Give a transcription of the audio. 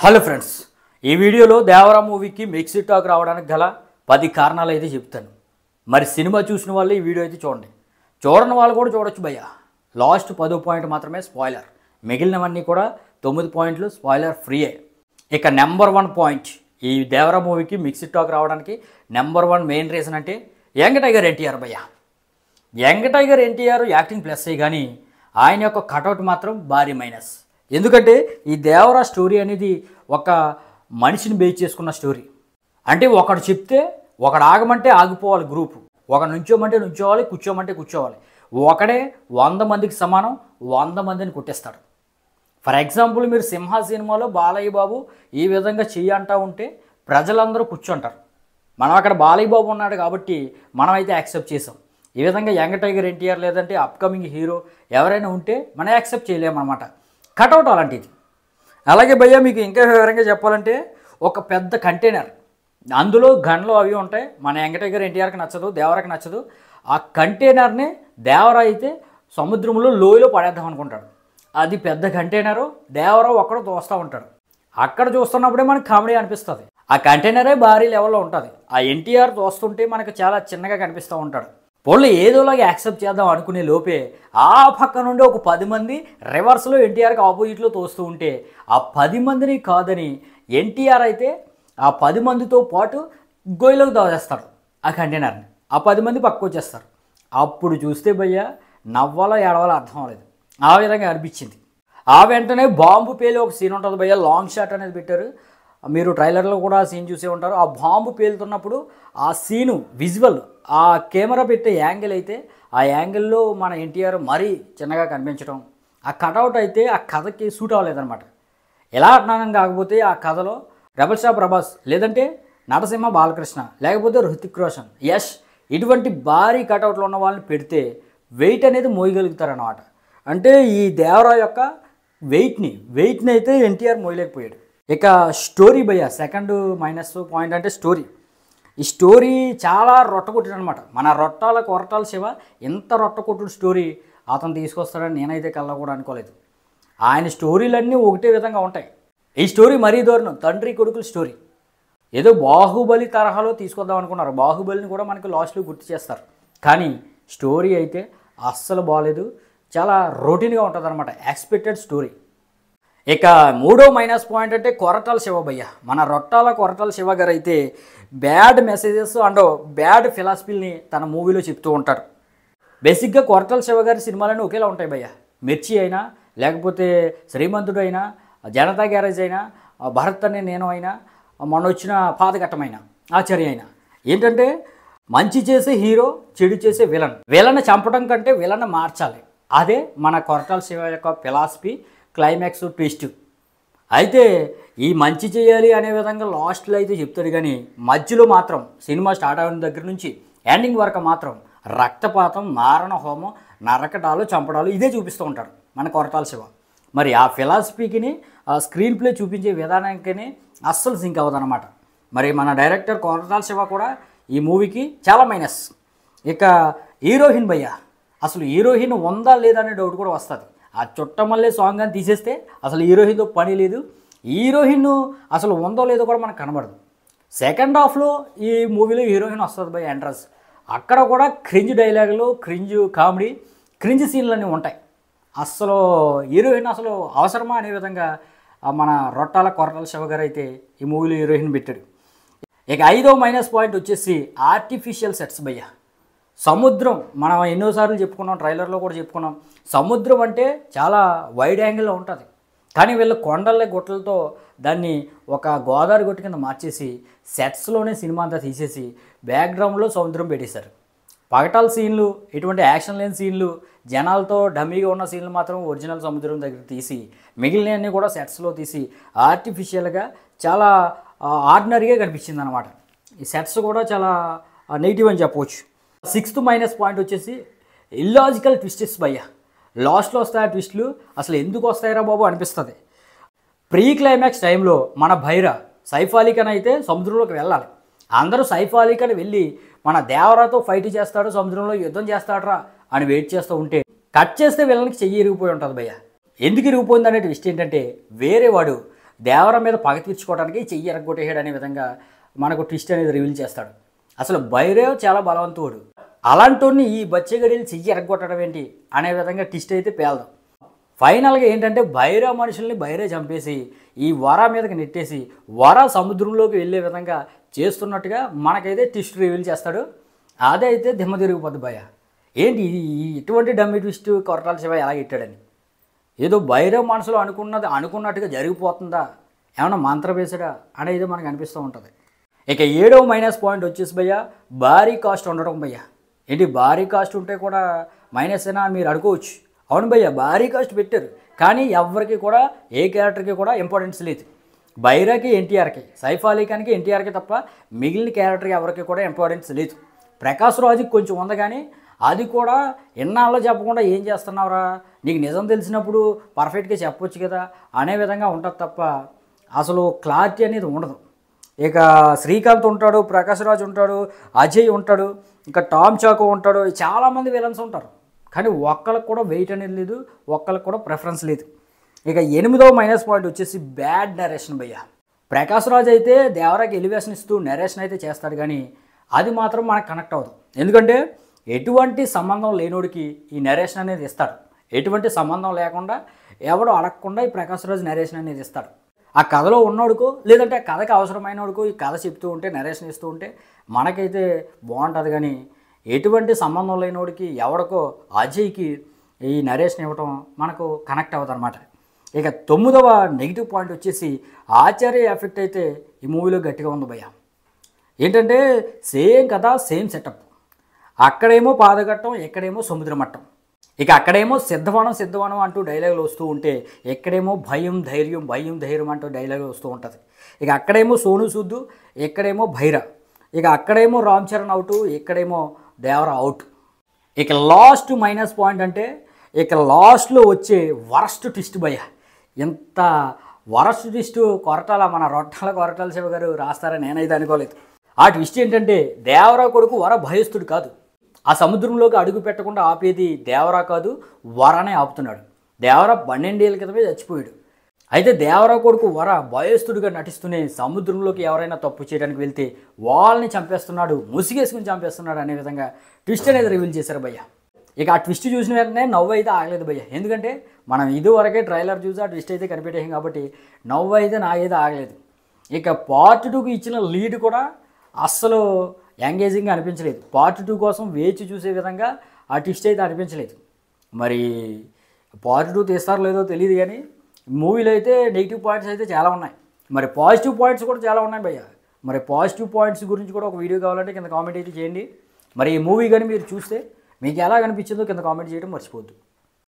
hello friends ఈ వీడియోలో దేవరా మూవీకి మిక్సీ టాక్ రావడానికి గల పది కారణాలు అయితే చెప్తాను మరి సినిమా చూసిన వాళ్ళు ఈ వీడియో అయితే చూడండి చూడని వాళ్ళు కూడా చూడొచ్చు భయ్య లాస్ట్ పదో పాయింట్ మాత్రమే స్పాయిలర్ మిగిలినవన్నీ కూడా తొమ్మిది పాయింట్లు స్పాయిలర్ ఫ్రీయే ఇక నెంబర్ వన్ పాయింట్ ఈ దేవరా మూవీకి మిక్సీ టాక్ రావడానికి నెంబర్ వన్ మెయిన్ రీజన్ అంటే యంగ్ టైగర్ ఎన్టీఆర్ భయ్య young tiger NTR acting plus కానీ ఆయన యొక్క కటౌట్ మాత్రం భారీ మైనస్ ఎందుకంటే ఈ దేవరా స్టోరీ అనేది ఒక మనిషిని బేస్ చేసుకున్న స్టోరీ అంటే ఒకడు చెప్తే ఒకడు ఆగమంటే ఆగిపోవాలి గ్రూపు ఒక నుంచోమంటే నుంచోవాలి కూర్చోమంటే కూర్చోవాలి ఒకడే వంద మందికి సమానం వంద మందిని కుట్టేస్తాడు ఫర్ ఎగ్జాంపుల్ మీరు సింహ సినిమాలో బాలయ్య బాబు ఈ విధంగా చెయ్యంటా ఉంటే ప్రజలందరూ కూర్చుంటారు మనం అక్కడ బాలయ్య బాబు ఉన్నాడు కాబట్టి మనమైతే యాక్సెప్ట్ చేసాం ఈ విధంగా యంగ్ టైగర్ ఎన్టీఆర్ లేదంటే అప్కమింగ్ హీరో ఎవరైనా ఉంటే మనం యాక్సెప్ట్ చేయలేమన్నమాట కటౌట్ అలాంటిది అలాగే భయ్య మీకు ఇంకా వివరంగా చెప్పాలంటే ఒక పెద్ద కంటైనర్ అందులో గన్లు అవి ఉంటాయి మన వెంకటగారు ఎన్టీఆర్కి నచ్చదు దేవరకు నచ్చదు ఆ కంటైనర్ని దేవర అయితే సముద్రంలో లోయలో పడేద్దాం అనుకుంటాడు అది పెద్ద కంటైనరు దేవర ఒక్కడ తోస్తూ ఉంటాడు అక్కడ చూస్తున్నప్పుడే మనకు కామెడీ అనిపిస్తుంది ఆ కంటైనరే భారీ లెవెల్లో ఉంటుంది ఆ ఎన్టీఆర్ చూస్తుంటే మనకు చాలా చిన్నగా కనిపిస్తూ ఉంటాడు పొళ్ళు ఏదోలాగా యాక్సెప్ట్ చేద్దాం అనుకునే లోపే ఆ పక్క నుండి ఒక పది మంది రివర్స్లో ఎన్టీఆర్కి ఆపోజిట్లో తోస్తూ ఉంటే ఆ పది మందిని కాదని ఎన్టీఆర్ అయితే ఆ పది మందితో పాటు గోయిలోకి దాచేస్తారు ఆ కంటైనర్ని ఆ పది మంది పక్కకు వచ్చేస్తారు అప్పుడు చూస్తే భయ్య నవ్వాలో ఏడవాలో అర్థం అవ్వలేదు ఆ విధంగా అనిపించింది ఆ వెంటనే బాంబు పేలి ఒక సీన్ ఉంటుంది భయ్య లాంగ్ షాట్ అనేది పెట్టారు మీరు ట్రైలర్లో కూడా సీన్ చూసే ఉంటారు ఆ బాంబు పేలుతున్నప్పుడు ఆ సీను విజువల్ ఆ కెమెరా పెట్టే యాంగిల్ అయితే ఆ యాంగిల్లో మన ఎన్టీఆర్ మరీ చిన్నగా కనిపించడం ఆ కటౌట్ అయితే ఆ కథకి సూట్ అవ్వలేదన్నమాట ఎలా అజ్ఞానం కాకపోతే ఆ కథలో రెబల్ షా ప్రభాస్ లేదంటే నరసింహ బాలకృష్ణ లేకపోతే హృతిక్ రోషన్ యష్ ఇటువంటి భారీ కటౌట్లు ఉన్న వాళ్ళని పెడితే వెయిట్ అనేది మోయగలుగుతారనమాట అంటే ఈ దేవరా యొక్క వెయిట్ని వెయిట్ని అయితే ఎన్టీఆర్ మోయలేకపోయాడు ఇక స్టోరీ భయ్య సెకండ్ మైనస్ పాయింట్ అంటే స్టోరీ ఈ స్టోరీ చాలా రొట్టగొట్టిన అనమాట మన రొట్టాల కొరటాల శివ ఎంత రొట్టగొట్టిన స్టోరీ అతను తీసుకొస్తాడని నేనైతే కల్లా కూడా అనుకోలేదు ఆయన స్టోరీలన్నీ ఒకటే విధంగా ఉంటాయి ఈ స్టోరీ మరీ దూరం తండ్రి కొడుకుల స్టోరీ ఏదో బాహుబలి తరహాలో తీసుకొద్దాం అనుకున్నారు బాహుబలిని కూడా మనకి లాస్ట్లో గుర్తు చేస్తారు కానీ స్టోరీ అయితే అస్సలు బాగాలేదు చాలా రొటీన్గా ఉంటుంది అనమాట ఎక్స్పెక్టెడ్ స్టోరీ ఇక మూడో మైనస్ పాయింట్ అంటే కొరటాల శివభయ్య మన రొట్టాల కొరటాల శివ గారు అయితే బ్యాడ్ మెసేజెస్ అండ్ బ్యాడ్ ఫిలాసఫీని తన మూవీలో చెప్తూ ఉంటారు బేసిక్గా కొరటాల శివ గారి సినిమాలన్నీ ఒకేలా ఉంటాయి భయ్య మిర్చి అయినా లేకపోతే శ్రీమంతుడు అయినా జనతా గ్యారేజ్ అయినా భరత్ అనే నేను అయినా మొన్న వచ్చిన పాతఘట్టమైన ఆచార్య అయినా ఏంటంటే మంచి చేసే హీరో చెడు చేసే విలన్ విలన్ చంపడం కంటే విలన్ మార్చాలి అదే మన కొరటాల శివ యొక్క ఫిలాసఫీ క్లైమాక్స్ ట్విస్ట్ అయితే ఈ మంచి చేయాలి అనే విధంగా లాస్ట్లో అయితే చెప్తాడు కానీ మధ్యలో మాత్రం సినిమా స్టార్ట్ అయిన దగ్గర నుంచి ఎండింగ్ వరకు మాత్రం రక్తపాతం మారణ హోమం నరకటాలు చంపడాలు ఇదే చూపిస్తూ ఉంటారు మన కొరటాల శివ మరి ఆ ఫిలాసఫీకిని ఆ స్క్రీన్ ప్లే చూపించే విధానానికి అస్సలు సింక్ అవ్వదనమాట మరి మన డైరెక్టర్ కొరటాల శివ కూడా ఈ మూవీకి చాలా మైనస్ ఇక హీరోయిన్ భయ్య అసలు హీరోయిన్ ఉందా లేదా అనే డౌట్ కూడా వస్తుంది ఆ చుట్టమల్లే సాంగ్ అని తీసేస్తే అసలు హీరోయిన్తో పని లేదు హీరోయిన్ అసలు ఉందో లేదో కూడా మనకు కనబడదు సెకండ్ హాఫ్లో ఈ మూవీలో హీరోయిన్ వస్తుంది బై ఎంట్రన్స్ అక్కడ కూడా క్రింజ్ డైలాగులు క్రింజ్ కామెడీ క్రింజ్ సీన్లన్నీ ఉంటాయి అసలు హీరోయిన్ అసలు అవసరమా అనే విధంగా మన రొట్టాల కొరటాల శివ గారు అయితే ఈ మూవీలో హీరోయిన్ పెట్టాడు ఇక ఐదో మైనస్ పాయింట్ వచ్చేసి ఆర్టిఫిషియల్ సెట్స్ భయ్య సముద్రం మనం ఎన్నోసార్లు చెప్పుకున్నాం ట్రైలర్లో కూడా చెప్పుకున్నాం సముద్రం అంటే చాలా వైడ్ యాంగిల్లో ఉంటుంది కానీ వీళ్ళు కొండల గుట్టలతో దాన్ని ఒక గోదావరి గుట్ట కింద మార్చేసి సెట్స్లోనే సినిమా అంతా తీసేసి బ్యాక్గ్రౌండ్లో సముద్రం పెట్టేశారు పగటాల సీన్లు ఇటువంటి యాక్షన్ లేని సీన్లు జనాలతో డమ్మీగా ఉన్న సీన్లు మాత్రం ఒరిజినల్ సముద్రం దగ్గర తీసి మిగిలినవన్నీ కూడా సెట్స్లో తీసి ఆర్టిఫిషియల్గా చాలా ఆర్డినరీగా కనిపించింది అనమాట ఈ సెట్స్ కూడా చాలా నెగిటివ్ అని చెప్పవచ్చు సిక్స్త్ మైనస్ పాయింట్ వచ్చేసి ఇల్లాజికల్ ట్విస్టెస్ భయ్య లాస్ట్లో వస్తాయి ఆ అసలు ఎందుకు వస్తాయరా బాబు అనిపిస్తుంది ప్రీ క్లైమాక్స్ టైంలో మన భైర సైఫ్ అలీఖాన్ అయితే సముద్రంలోకి వెళ్ళాలి అందరూ సైఫ్ అలీఖాన్ వెళ్ళి మన దేవరాతో ఫైట్ చేస్తాడు సముద్రంలో యుద్ధం చేస్తాడరా అని వెయిట్ చేస్తూ ఉంటే కట్ చేస్తే వెళ్ళడానికి చెయ్యి ఇరిగిపోయి ఉంటుంది భయ్య ఎందుకు ఇరిగిపోయింది అనే ట్విస్ట్ ఏంటంటే వేరే వాడు దేవర మీద పగ తీర్చుకోవడానికి చెయ్యి ఎరగొట్టేయడనే విధంగా మనకు ట్విస్ట్ అనేది రివీల్ చేస్తాడు అసలు భైరవ్ చాలా బలవంతుడు అలాంటి ఈ బచ్చగడీలు చెయ్యి ఎరగొట్టడం ఏంటి అనే విధంగా టిస్ట్ అయితే పేలదు ఫైనల్గా ఏంటంటే భైరవ మనుషుల్ని భైరవ్ చంపేసి ఈ వరా మీదకి నెట్టేసి వరా సముద్రంలోకి వెళ్ళే విధంగా చేస్తున్నట్టుగా మనకైతే ట్విస్ట్ రివీల్ చేస్తాడు అదే అయితే దిమ్మ తిరిగిపోద్ది భయ ఏంటి ఇటువంటి డమ్మి ట్విస్ట్ కొరటాల శివ ఎలా ఇట్టాడని ఏదో భైరవ మనసులో అనుకున్నది అనుకున్నట్టుగా జరిగిపోతుందా ఏమైనా మంత్ర వేసాడా అనేది మనకు అనిపిస్తూ ఉంటుంది ఇక ఏడవ మైనస్ పాయింట్ వచ్చేసి భయ్య భారీ కాస్ట్ ఉండడం భయ్య ఏంటి భారీ కాస్ట్ ఉంటే కూడా మైనస్ అయినా మీరు అడుకోవచ్చు అవును భయ్య భారీ కాస్ట్ పెట్టారు కానీ ఎవరికి కూడా ఏ క్యారెక్టర్కి కూడా ఇంపార్టెన్స్ లేదు బైరాకి ఎన్టీఆర్కి సైఫ్ అలీ ఖాన్కి ఎన్టీఆర్కి తప్ప మిగిలిన క్యారెక్టర్కి ఎవరికి కూడా ఇంపార్టెన్స్ లేదు ప్రకాశ్ రాజుకి కొంచెం ఉంది కానీ అది కూడా ఎన్నాళ్ళు చెప్పకుండా ఏం చేస్తున్నావురా నీకు నిజం తెలిసినప్పుడు పర్ఫెక్ట్గా చెప్పొచ్చు కదా అనే విధంగా ఉంటుంది తప్ప అసలు క్లారిటీ అనేది ఉండదు ఇక శ్రీకాంత్ ఉంటాడు ప్రకాష్ రాజ్ ఉంటాడు అజయ్ ఉంటాడు ఇంకా టామ్ చాకో ఉంటాడు చాలామంది విలన్స్ ఉంటారు కానీ ఒక్కళ్ళకి కూడా వెయిట్ అనేది లేదు ఒక్కళ్ళకి కూడా ప్రిఫరెన్స్ లేదు ఇక ఎనిమిదవ మైనస్ పాయింట్ వచ్చేసి బ్యాడ్ నెరేషన్ భయ్య ప్రకాష్ రాజ్ అయితే దేవరాకి ఎలివేషన్ ఇస్తూ నరేషన్ అయితే చేస్తాడు కానీ అది మాత్రం మనకు కనెక్ట్ అవ్వదు ఎందుకంటే ఎటువంటి సంబంధం లేనోడికి ఈ నెరేషన్ అనేది ఇస్తాడు ఎటువంటి సంబంధం లేకుండా ఎవడో అడగకుండా ఈ ప్రకాశ్ రాజ్ నరేషన్ అనేది ఇస్తాడు ఆ కథలో ఉన్నాడుకో లేదంటే ఆ కథకి అవసరమైనోడుకో ఈ కథ చెప్తూ ఉంటే నరేషన్ ఇస్తూ ఉంటే మనకైతే బాగుంటుంది కానీ ఎటువంటి సంబంధం లేనివాడికి ఎవడికో అజయ్కి ఈ నరేషన్ ఇవ్వటం మనకు కనెక్ట్ అనమాట ఇక తొమ్మిదవ నెగిటివ్ పాయింట్ వచ్చేసి ఆచార్య ఎఫెక్ట్ అయితే ఈ మూవీలో గట్టిగా ఉంది భయ ఏంటంటే సేమ్ కథ సేమ్ సెటప్ అక్కడేమో పాదగట్టం ఇక్కడేమో సముద్ర మట్టం ఇక అక్కడేమో సిద్ధవనం సిద్ధవనం అంటూ డైలాగులు వస్తూ ఉంటే ఎక్కడేమో భయం ధైర్యం భయం ధైర్యం అంటూ డైలాగులు వస్తూ ఉంటుంది ఇక అక్కడేమో సోను సుద్దు ఎక్కడేమో భైర ఇక అక్కడేమో రామ్ చరణ్ అవుట్ ఇక్కడేమో దేవర అవుట్ ఇక లాస్ట్ మైనస్ పాయింట్ అంటే ఇక లాస్ట్లో వచ్చే వరస్ట్ ట్విస్ట్ భయ ఎంత వరస్ట్ ట్విస్ట్ కొరటాల మన రొట్టాల కొరటాల శివ గారు రాస్తారని నేనైతే అనుకోలేదు ఆ ట్విస్ట్ ఏంటంటే దేవర కొడుకు వర భయస్తుడు కాదు ఆ సముద్రంలోకి అడుగు పెట్టకుండా ఆపేది దేవరా కాదు వరానే ఆపుతున్నాడు దేవరా పన్నెండేళ్ళ క్రితమే చచ్చిపోయాడు అయితే దేవరా కొడుకు వర భయస్థుడిగా నటిస్తూనే సముద్రంలోకి ఎవరైనా తప్పు చేయడానికి వెళ్తే వాళ్ళని చంపేస్తున్నాడు ముసిగేసుకుని చంపేస్తున్నాడు అనే విధంగా ట్విస్ట్ అనేది రివీల్ చేశారు భయ్య ఇక ఆ ట్విస్ట్ చూసిన వెంటనే నవ్వు అయితే ఆగలేదు భయ్య ఎందుకంటే మనం ఇదివరకే ట్రైలర్ చూసి ఆ ట్విస్ట్ అయితే కనిపెట్టేయం కాబట్టి నవ్వు అయితే నాగైతే ఆగలేదు ఇక పార్ట్ టూకి ఇచ్చిన లీడ్ కూడా అస్సలు ఎంగేజింగ్ అనిపించలేదు పార్ట్ టూ కోసం వేచి చూసే విధంగా ఆ టిస్ట్ అయితే అనిపించలేదు మరి పార్ట్ టూ తీస్తారో లేదో తెలియదు కానీ మూవీలో అయితే నెగిటివ్ పాయింట్స్ అయితే చాలా ఉన్నాయి మరి పాజిటివ్ పాయింట్స్ కూడా చాలా ఉన్నాయి భయ్య మరి పాజిటివ్ పాయింట్స్ గురించి కూడా ఒక వీడియో కావాలంటే కింద కామెంట్ అయితే చేయండి మరి ఈ మూవీ కానీ మీరు చూస్తే మీకు ఎలా కనిపించిందో కింద కామెంట్ చేయడం మర్చిపోద్దు